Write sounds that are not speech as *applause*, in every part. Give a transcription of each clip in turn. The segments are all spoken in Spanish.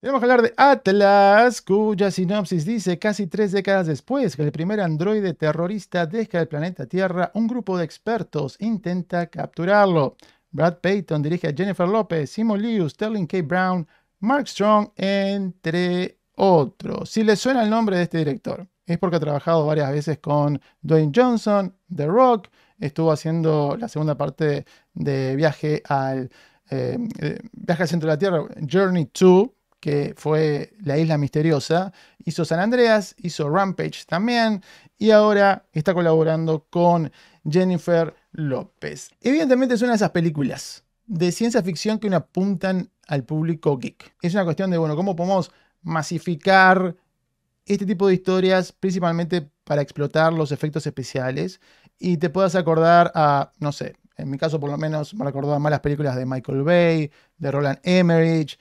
Tenemos que hablar de Atlas, cuya sinopsis dice, casi tres décadas después que el primer androide terrorista deja el planeta Tierra, un grupo de expertos intenta capturarlo. Brad Payton dirige a Jennifer Lopez, Simon Liu, Sterling K. Brown, Mark Strong, entre otros. Si le suena el nombre de este director, es porque ha trabajado varias veces con Dwayne Johnson, The Rock, estuvo haciendo la segunda parte de Viaje al, eh, eh, viaje al Centro de la Tierra, Journey 2, que fue La Isla Misteriosa, hizo San Andreas, hizo Rampage también, y ahora está colaborando con Jennifer López. Evidentemente es una de esas películas de ciencia ficción que uno apuntan al público geek. Es una cuestión de, bueno, ¿cómo podemos masificar este tipo de historias principalmente para explotar los efectos especiales y te puedas acordar a, no sé, en mi caso por lo menos me recordó a malas películas de Michael Bay, de Roland Emmerich,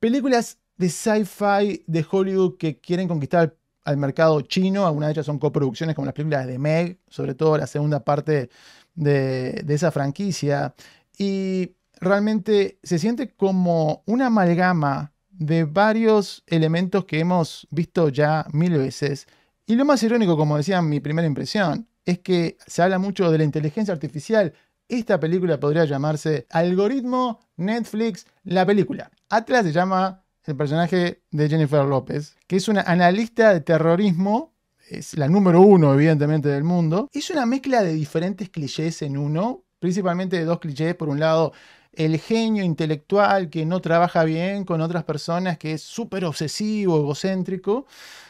Películas de sci-fi de Hollywood que quieren conquistar al mercado chino. Algunas de ellas son coproducciones como las películas de Meg, sobre todo la segunda parte de, esa franquicia. Y realmente se siente como una amalgama de varios elementos que hemos visto ya mil veces. Y lo más irónico, como decía mi primera impresión, es que se habla mucho de la inteligencia artificial esta película podría llamarse Algoritmo Netflix la película. Atlas se llama el personaje de Jennifer López, que es una analista de terrorismo, es la número uno evidentemente del mundo. Es una mezcla de diferentes clichés en uno, principalmente de dos clichés. Por un lado, el genio intelectual que no trabaja bien con otras personas, que es súper obsesivo, egocéntrico,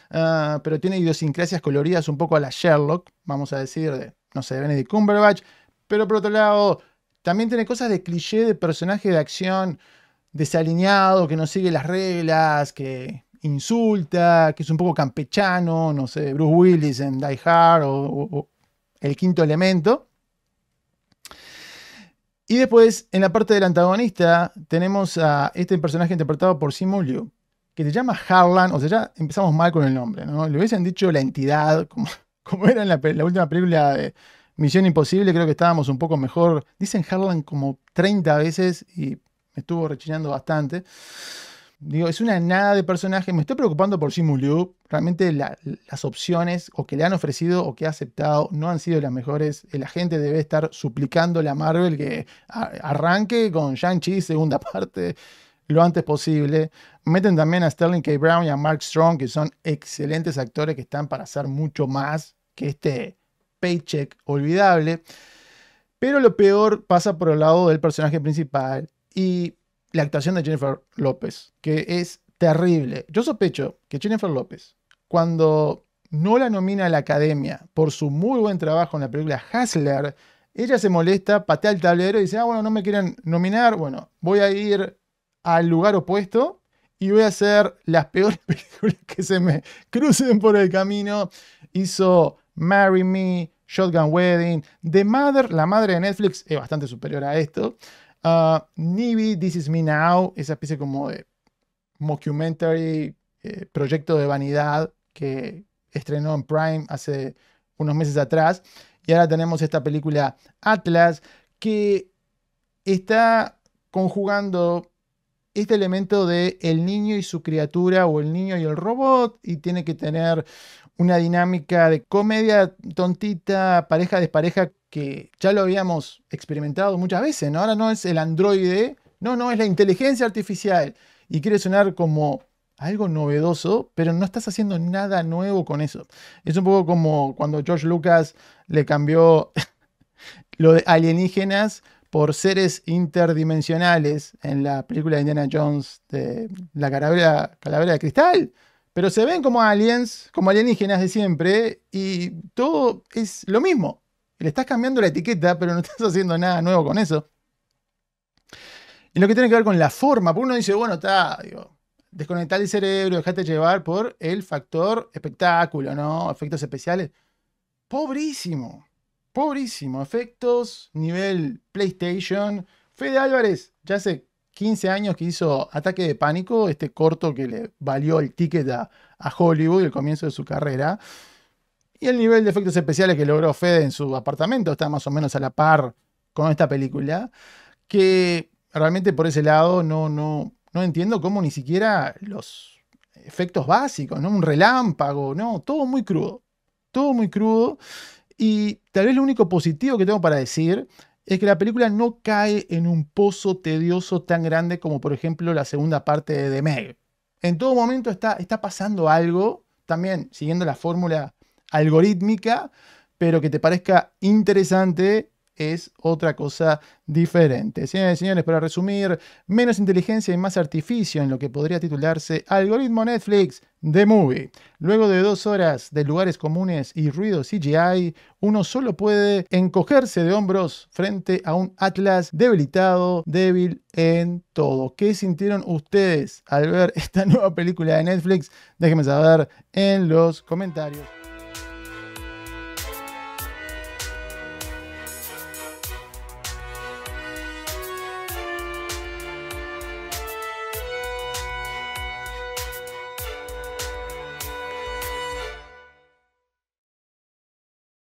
ah, pero tiene idiosincrasias coloridas un poco a la Sherlock, vamos a decir, de, no sé, Benedict Cumberbatch. Pero por otro lado, también tiene cosas de cliché de personaje de acción desalineado, que no sigue las reglas, que insulta, que es un poco campechano, no sé, Bruce Willis en Die Hard o, El Quinto Elemento. Y después, en la parte del antagonista, tenemos a este personaje interpretado por Simu Liu, que se llama Harlan, o sea, ya empezamos mal con el nombre, ¿no? Le hubiesen dicho la entidad, como, *laughs* como era en la última película de Misión Imposible creo que estábamos un poco mejor. Dicen Harlan como 30 veces y me estuvo rechinando bastante. Digo, es una nada de personaje. Me estoy preocupando por Simu Realmente las opciones o que le han ofrecido o que ha aceptado no han sido las mejores. La gente debe estar suplicando a Marvel que arranque con Shang-Chi segunda *laughs* parte lo antes posible. Meten también a Sterling K. Brown y a Mark Strong, que son excelentes actores que están para hacer mucho más que este paycheck olvidable. Pero lo peor pasa por el lado del personaje principal y la actuación de Jennifer López, que es terrible. Yo sospecho que Jennifer López, cuando no la nomina a la academia por su muy buen trabajo en la película Hustler, ella se molesta, patea el tablero y dice, ah, bueno, no me quieren nominar, bueno, voy a ir al lugar opuesto y voy a hacer las peores *laughs* películas que se me crucen por el camino. Hizo Marry Me, Shotgun Wedding, The Mother, la madre de Netflix es bastante superior a esto. Uh, Nibi, This Is Me Now, esa especie como de mockumentary, eh, proyecto de vanidad que estrenó en Prime hace unos meses atrás. Y ahora tenemos esta película Atlas que está conjugando este elemento de el niño y su criatura o el niño y el robot y tiene que tener una dinámica de comedia tontita, pareja despareja que ya lo habíamos experimentado muchas veces, ¿no? Ahora no es el androide, no, no, es la inteligencia artificial y quiere sonar como algo novedoso, pero no estás haciendo nada nuevo con eso. Es un poco como cuando George Lucas le cambió *laughs* lo de alienígenas por seres interdimensionales en la película de Indiana Jones de la calavera, de cristal, pero se ven como aliens, como alienígenas de siempre, y todo es lo mismo. Le estás cambiando la etiqueta, pero no *laughs* estás haciendo nada nuevo con eso. Y lo que tiene que ver con la forma, porque uno dice, bueno, está, digo, desconectar el cerebro, dejate llevar por el factor espectáculo, ¿no? Efectos especiales. Pobrísimo pobrísimo. Efectos, nivel PlayStation. Fede Álvarez, ya hace 15 años que hizo Ataque de Pánico, este corto que le valió el ticket a, Hollywood, el comienzo de su carrera. Y el nivel de efectos especiales que logró Fede en su apartamento está más o menos a la par con esta película. Que realmente por ese lado no, no, no entiendo cómo ni siquiera los efectos básicos, ¿no? Un relámpago, ¿no? Todo muy crudo. Todo muy crudo. Y tal vez lo único positivo que tengo para decir es que la película no cae en un pozo tedioso tan grande como por ejemplo la segunda parte de The Meg. En todo momento está, está pasando algo, también siguiendo la fórmula algorítmica, pero que te parezca interesante es otra cosa diferente. señores y señores, para resumir, menos inteligencia y más artificio en lo que podría titularse Algoritmo Netflix de Movie. Luego de dos horas de lugares comunes y ruido CGI, uno solo puede encogerse de hombros frente a un Atlas debilitado, débil en todo. ¿Qué sintieron ustedes al ver *laughs* esta nueva película de Netflix? Déjenme saber en los comentarios.